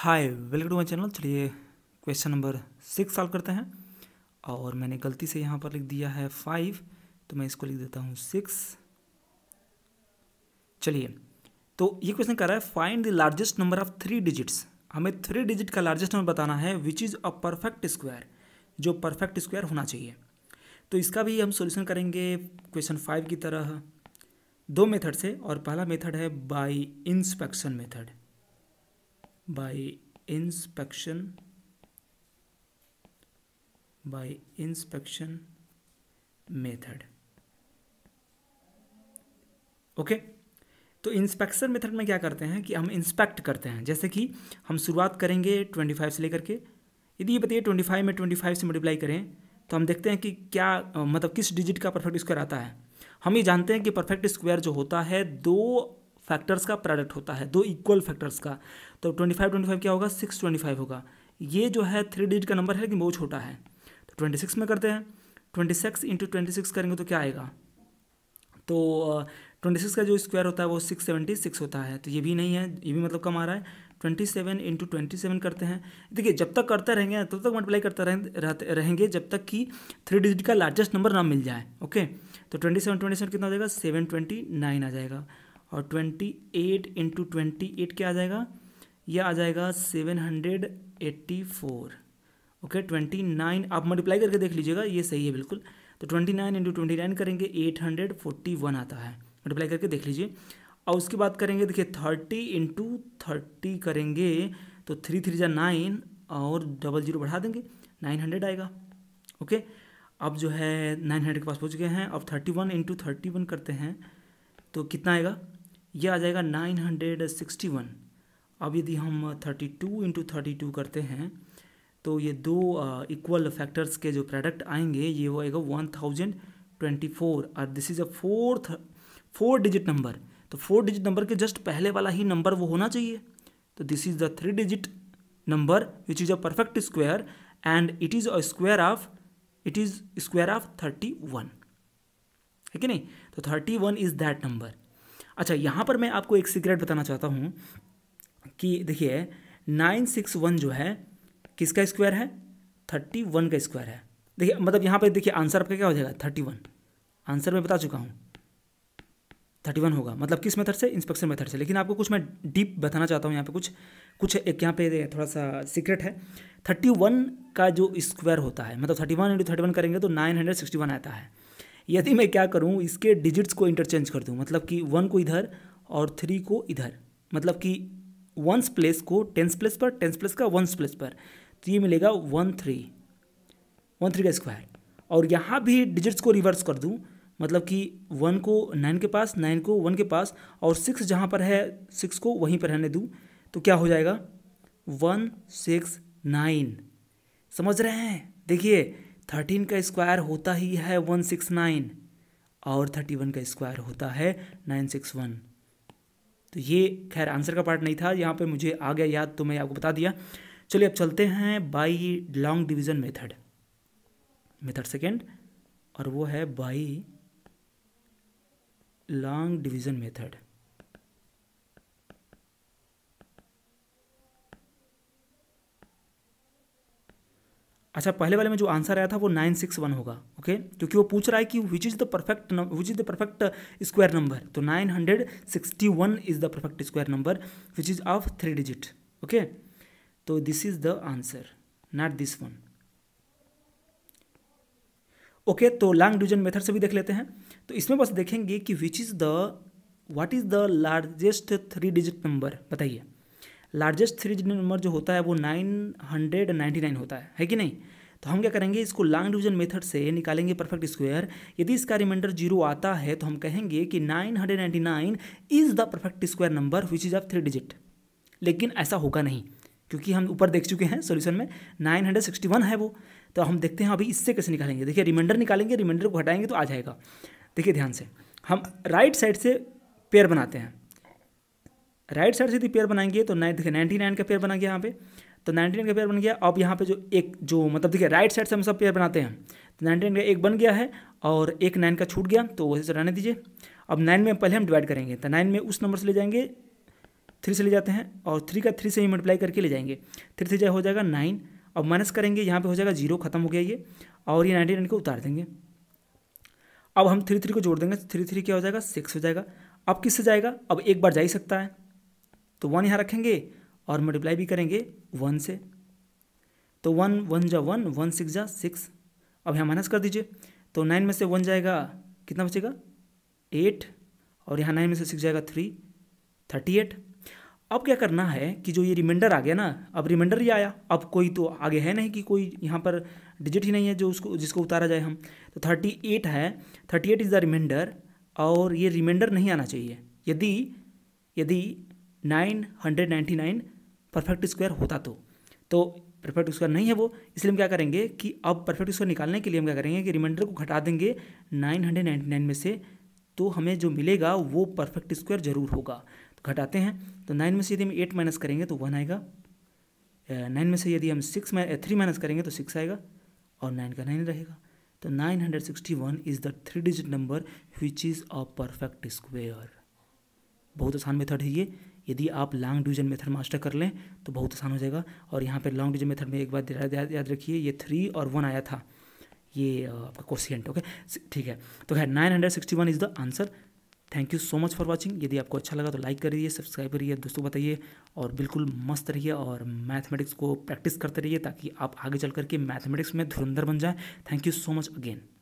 Hi welcome to my channel चलिए question number six solve करते हैं और मैंने गलती से यहाँ पर लिख दिया है फाइव तो मैं इसको लिख देता हूँ सिक्स चलिए तो ये क्वेश्चन कह रहा है find the largest number of three digits हमें थ्री डिजिट का लार्जेस्ट नंबर बताना है which is a perfect square जो परफेक्ट स्क्वायर होना चाहिए तो इसका भी हम सोल्यूशन करेंगे क्वेश्चन फाइव की तरह दो मेथड से और पहला मेथड है by inspection method by inspection by inspection method okay okay? तो इंस्पेक्शन मेथड में क्या करते हैं कि हम इंस्पेक्ट करते हैं जैसे कि हम शुरुआत करेंगे ट्वेंटी फाइव से लेकर के यदि ये बताइए ट्वेंटी फाइव में ट्वेंटी फाइव से मल्टीप्लाई करें तो हम देखते हैं कि क्या मतलब किस डिजिट का परफेक्ट स्क्वायर आता है हम ये जानते हैं कि परफेक्ट स्क्वायर जो होता है दो फैक्टर्स का प्रोडक्ट होता है दो इक्वल फैक्टर्स का तो ट्वेंटी फाइव ट्वेंटी फाइव क्या होगा सिक्स ट्वेंटी फाइव होगा ये जो है थ्री डिजिट का नंबर है लेकिन बहुत छोटा है तो ट्वेंटी सिक्स में करते हैं twenty six into twenty six करेंगे तो क्या आएगा तो ट्वेंटी सिक्स का जो स्क्वायर होता है वो सिक्स सेवेंटी सिक्स होता है तो ये भी नहीं है ये भी मतलब कम आ रहा है twenty seven into twenty seven करते हैं देखिए जब तक करते रहेंगे तब तो तक मल्टीप्लाई करते रहें रहेंगे जब तक कि थ्री डिजिट का लार्जेस्ट नंबर ना मिल जाए ओके तो ट्वेंटी सेवन ट्वेंटी सेवन कितना हो जाएगा सेवन ट्वेंटी नाइन आ जाएगा और twenty eight into twenty eight क्या आ जाएगा यह आ जाएगा seven hundred eighty four okay twenty nine आप मल्टीप्लाई करके देख लीजिएगा ये सही है बिल्कुल तो twenty nine into twenty nine करेंगे एट हंड्रेड फोर्टी वन आता है मल्टीप्लाई करके देख लीजिए और उसकी बात करेंगे देखिए थर्टी इंटू थर्टी करेंगे तो थ्री थ्री जा नाइन और डबल जीरो बढ़ा देंगे नाइन हंड्रेड आएगा ओके अब जो है नाइन हंड्रेड के पास पहुँच गए हैं अब thirty one into thirty one करते हैं तो कितना आएगा यह आ जाएगा नाइन हंड्रेड सिक्सटी वन अब यदि हम thirty two into thirty two करते हैं तो ये दो इक्वल फैक्टर्स के जो प्रोडक्ट आएंगे ये आएगा वन थाउजेंड ट्वेंटी फोर और this is a fourth four digit number तो फोर डिजिट नंबर के जस्ट पहले वाला ही नंबर वो होना चाहिए तो this is the three digit number which is a perfect square and it is a square of it is square of thirty one है कि नहीं तो thirty one is that number अच्छा यहाँ पर मैं आपको एक सीक्रेट बताना चाहता हूँ कि देखिए नाइन सिक्स वन जो है किसका स्क्वायर है थर्टी वन का स्क्वायर है देखिए मतलब यहाँ पर देखिए आंसर आपका क्या हो जाएगा थर्टी वन आंसर मैं बता चुका हूँ थर्टी वन होगा मतलब किस मेथड से इंस्पेक्शन मेथड से लेकिन आपको कुछ मैं डीप बताना चाहता हूँ यहाँ पे कुछ कुछ एक यहाँ पे थोड़ा सा सीक्रेट है थर्टी वन का जो स्क्वायर होता है मतलब thirty one into thirty one करेंगे तो नाइन हंड्रेड सिक्सटी वन आता है यदि मैं क्या करूँ इसके डिजिट्स को इंटरचेंज कर दूँ मतलब कि वन को इधर और थ्री को इधर मतलब कि वंस प्लेस को टेंस प्लेस पर टेंस प्लेस का वंस प्लेस पर तो ये मिलेगा वन थ्री वन थ्री का स्क्वायर और यहाँ भी डिजिट्स को रिवर्स कर दूँ मतलब कि वन को नाइन के पास नाइन को वन के पास और सिक्स जहाँ पर है सिक्स को वहीं पर रहने दूँ तो क्या हो जाएगा वन सिक्स नाइन समझ रहे हैं देखिए थर्टीन का स्क्वायर होता ही है वन सिक्स नाइन और थर्टी वन का स्क्वायर होता है नाइन सिक्स वन तो ये खैर आंसर का पार्ट नहीं था यहाँ पे मुझे आ गया याद तो मैं आपको बता दिया चलिए अब चलते हैं by long division method method second और वो है बाई लॉन्ग डिवीजन मेथड अच्छा पहले वाले में जो आंसर आया था वो नाइन सिक्स वन होगा ओके क्योंकि वो पूछ रहा है कि which is the perfect which is the perfect square number तो nine hundred sixty one is the perfect square number which is of three digit okay तो this is the answer not this one okay तो long division method से भी देख लेते हैं तो इसमें बस देखेंगे कि which is the what is the largest three digit number बताइए लार्जेस्ट थ्री डिजिट नंबर जो होता है वो नाइन हंड्रेड नाइन्टी नाइन होता है है कि नहीं तो हम क्या करेंगे इसको लॉन्ग डिवीजन मेथड से निकालेंगे परफेक्ट स्क्वायर यदि इसका रिमाइंडर जीरो आता है तो हम कहेंगे कि nine hundred ninety nine is the perfect square number which is of three digit लेकिन ऐसा होगा नहीं क्योंकि हम ऊपर देख चुके हैं सॉल्यूशन में 961 है वो तो हम देखते हैं अभी इससे कैसे निकालेंगे देखिए रिमाइंडर निकालेंगे रिमाइंडर को हटाएंगे तो आ जाएगा देखिए ध्यान से हम राइट साइड से पेयर बनाते हैं राइट साइड से यदि पेयर बनाएंगे तो नाइन देखिए नाइन्टी नाइन का पेयर बना गया यहाँ पर तो नाइनटीन का पेयर बन गया अब यहाँ पे जो एक जो मतलब देखिए राइट साइड से हम सब पेयर बनाते हैं तो नाइनटीन का एक बन गया है और एक नाइन का छूट गया तो वैसे से रहने दीजिए अब नाइन में पहले हम डिवाइड करेंगे तो नाइन में उस नंबर से ले जाएंगे थ्री से ले जाते हैं और थ्री का थ्री से ही मल्टीप्लाई करके ले जाएंगे थ्री थ्री जो हो जाएगा नाइन अब माइनस करेंगे यहाँ पर हो जाएगा जीरो खत्म हो गया ये और ये नाइनटी नाइन को उतार देंगे अब हम थ्री थ्री को जोड़ देंगे थ्री थ्री क्या हो जाएगा सिक्स हो जाएगा अब किससे जाएगा अब एक बार जा ही सकता है तो वन यहाँ रखेंगे और मल्टीप्लाई भी करेंगे वन से तो वन वन जा वन वन सिक्स जा सिक्स अब यहाँ माइनस कर दीजिए तो नाइन में से वन जाएगा कितना बचेगा एट और यहाँ नाइन में से सिक्स जाएगा थ्री थर्टी एट अब क्या करना है कि जो ये रिमाइंडर आ गया ना अब रिमाइंडर ही आया अब कोई तो आगे है नहीं कि कोई यहाँ पर डिजिट ही नहीं है जो उसको जिसको उतारा जाए हम तो थर्टी एट है thirty eight is the reminder और ये रिमाइंडर नहीं आना चाहिए यदि यदि nine hundred ninety nine perfect square होता तो तो परफेक्ट स्क्वायर नहीं है वो इसलिए हम क्या करेंगे कि अब परफेक्ट स्क्वायर निकालने के लिए हम क्या करेंगे कि रिमाइंडर को घटा देंगे नाइन हंड्रेड नाइन्टी नाइन में से तो हमें जो मिलेगा वो परफेक्ट स्क्वायर जरूर होगा तो घटाते हैं तो नाइन में से यदि हम एट माइनस करेंगे तो वन आएगा नाइन में से यदि हम सिक्स थ्री माइनस करेंगे तो सिक्स आएगा और नाइन का नाइन रहेगा तो nine hundred sixty one is the three digit number which is a perfect square बहुत आसान मेथड है ये यदि आप लॉन्ग डिवीजन मेथड मास्टर कर लें तो बहुत आसान हो जाएगा और यहाँ पर लॉन्ग डिवीजन मेथड में एक बात याद रखिए ये थ्री और वन आया था ये आपका क्वेश्चन ओके ठीक है तो है nine hundred sixty one is the answer thank you so much for watching यदि आपको अच्छा लगा तो लाइक करिए सब्सक्राइब करिए दोस्तों बताइए और बिल्कुल मस्त रहिए और मैथमेटिक्स को प्रैक्टिस करते रहिए ताकि आप आगे चल करके मैथमेटिक्स में धुरंधर बन जाएं thank you so much again